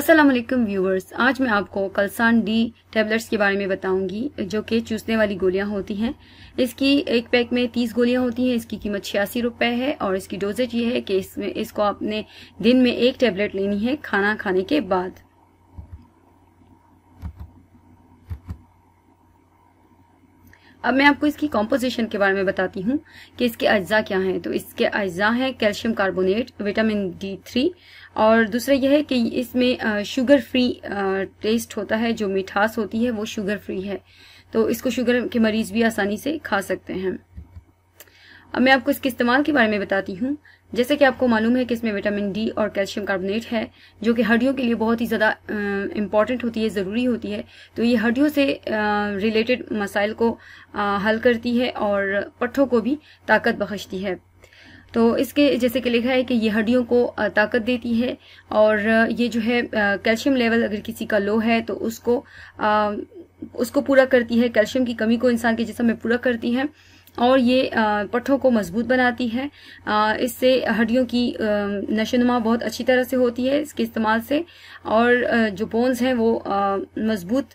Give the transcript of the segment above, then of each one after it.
Aslam viewers आज मैं आपको कल्सान डी टेबलेट्स के बारे में बताऊंगी जो कि चूसने वाली गोलियां होती हैं इसकी एक पैक में तीस गोलियां होती हैं इसकी कीमत छियासी रुपए है और इसकी डोजेज ये है कि इसमें इसको आपने दिन में एक टेबलेट लेनी है खाना खाने के बाद अब मैं आपको इसकी कॉम्पोजिशन के बारे में बताती हूँ कि इसके अज्जा क्या हैं तो इसके अज्जा हैं calcium carbonate vitamin D three और दूसरा यह है कि इसमें शुगर फ्री टेस्ट होता है जो मिठास होती है वो शुगर फ्री है तो इसको शुगर के मरीज भी आसानी से खा सकते हैं अब मैं आपको इसके इस्तेमाल के बारे में बताती हूँ जैसे कि आपको मालूम है कि इसमें विटामिन डी और कैल्शियम कार्बोनेट है जो कि हड्डियों के लिए बहुत ही ज़्यादा इम्पॉर्टेंट होती है ज़रूरी होती है तो ये हड्डियों से रिलेटेड मसाइल को हल करती है और पट्ठों को भी ताकत बख्शती है तो इसके जैसे कि लिखा है कि ये हड्डियों को ताकत देती है और ये जो है कैल्शियम लेवल अगर किसी का लो है तो उसको उसको पूरा करती है कैल्शियम की कमी को इंसान के जिसम में पूरा करती है और ये पट्ठों को मजबूत बनाती है इससे हड्डियों की नशोनुमा बहुत अच्छी तरह से होती है इसके इस्तेमाल से और जो बोन्स हैं वो मजबूत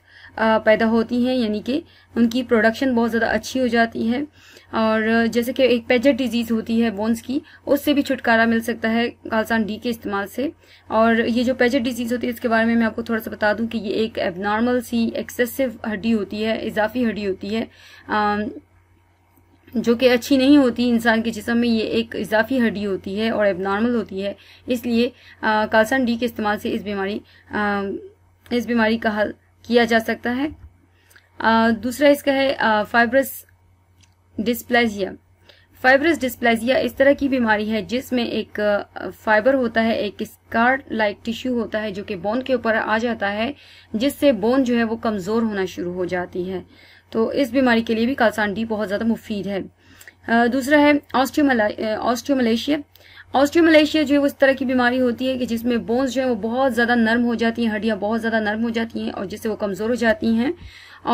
पैदा होती हैं यानी कि उनकी प्रोडक्शन बहुत ज़्यादा अच्छी हो जाती है और जैसे कि एक पेजट डिजीज़ होती है बोन्स की उससे भी छुटकारा मिल सकता है कालसान डी के इस्तेमाल से और ये जो पेजट डिजीज़ होती है इसके बारे में मैं आपको थोड़ा सा बता दूं कि ये एक एबनॉर्मल सी एक्सेसिव हड्डी होती है इजाफी हड्डी होती है जो कि अच्छी नहीं होती इंसान के जिसम में ये एक इजाफी हड्डी होती है और एबनॉर्मल होती है इसलिए कालसन डी के इस्तेमाल से इस बीमारी इस बीमारी का हल किया जा सकता है आ, दूसरा इसका है फाइब्रस डिस्प्लेजिया फाइब्रस डिस्प्लेजिया इस तरह की बीमारी है जिसमें एक फाइबर होता है एक स्कार लाइक टिश्यू होता है जो कि बोन के ऊपर आ जाता है जिससे बोन जो है वो कमज़ोर होना शुरू हो जाती है तो इस बीमारी के लिए भी कालसान डी बहुत ज़्यादा मुफीद है दूसरा है ऑस्ट्रियोमलेशिया ऑस्ट्रियोमलेशिया जो है वो इस तरह की बीमारी होती है कि जिसमें बोन्स जो है वो बहुत ज़्यादा नर्म हो जाती हैं हड्डियां बहुत ज़्यादा नर्म हो जाती हैं और जिससे वो कमज़ोर हो जाती हैं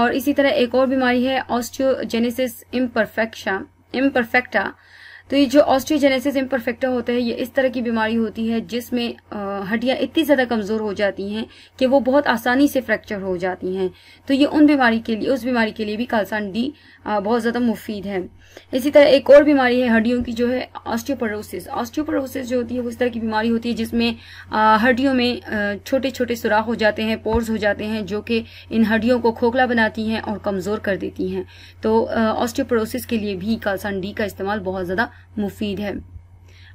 और इसी तरह एक और बीमारी है ऑस्ट्रियोजेनेसिस इम्परफेक्शा imperfecta तो ये जो ऑस्ट्रीजेनेसिस इम्परफेक्टा होता है ये इस तरह की बीमारी होती है जिसमें हड्डियां इतनी ज़्यादा कमज़ोर हो जाती हैं कि वो बहुत आसानी से फ्रैक्चर हो जाती हैं तो ये उन बीमारी के लिए उस बीमारी के लिए भी कालसान डी बहुत ज़्यादा मुफीद है इसी तरह एक और बीमारी है हड्डियों की जो है ऑस्टियोपोरोसिस ऑस्टियोपोरोसिस जो होती है वो इस तरह की बीमारी होती है जिसमें हड्डियों में छोटे छोटे सुराख हो जाते हैं पोर्स हो जाते हैं जो कि इन हड्डियों को खोखला बनाती हैं और कमज़ोर कर देती हैं तो ऑस्टियोपोरोसिस के लिए भी कालसान डी का इस्तेमाल बहुत ज़्यादा मुफीद है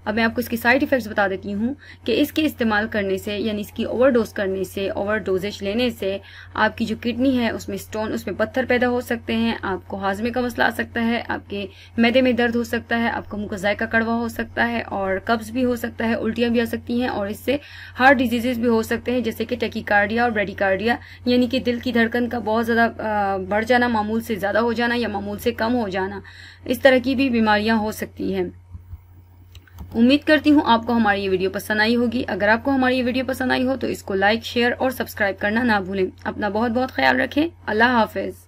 अब मैं आपको इसके साइड इफ़ेक्ट्स बता देती हूँ कि इसके इस्तेमाल करने से यानी इसकी ओवरडोज करने से ओवर डोजेज लेने से आपकी जो किडनी है उसमें स्टोन उसमें पत्थर पैदा हो सकते हैं आपको हाजमे का मसला आ सकता है आपके मैदे में दर्द हो सकता है आपको मुंह का जायका कड़वा हो सकता है और कब्ज भी हो सकता है उल्टियां भी आ सकती हैं और इससे हार्ट डिजीजेज भी हो सकते हैं जैसे कि टेकिकार्डिया और ब्रेडिकार्डिया यानी कि दिल की धड़कन का बहुत ज़्यादा बढ़ जाना मामूल से ज़्यादा हो जाना या मामूल से कम हो जाना इस तरह की भी बीमारियां हो सकती हैं उम्मीद करती हूँ आपको हमारी ये वीडियो पसंद आई होगी अगर आपको हमारी ये वीडियो पसंद आई हो तो इसको लाइक शेयर और सब्सक्राइब करना ना भूलें अपना बहुत बहुत ख्याल रखें अल्लाह हाफिज